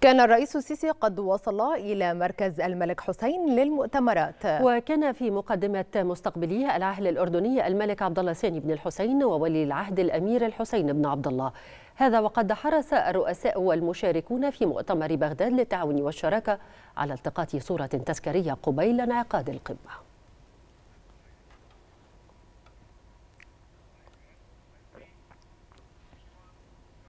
كان الرئيس السيسي قد وصل إلى مركز الملك حسين للمؤتمرات وكان في مقدمة مستقبلي العهل الأردني الملك عبد الله الثاني بن الحسين وولي العهد الأمير الحسين بن عبد الله هذا وقد حرص الرؤساء والمشاركون في مؤتمر بغداد للتعاون والشراكة على التقاط صورة تذكارية قبيل انعقاد القمة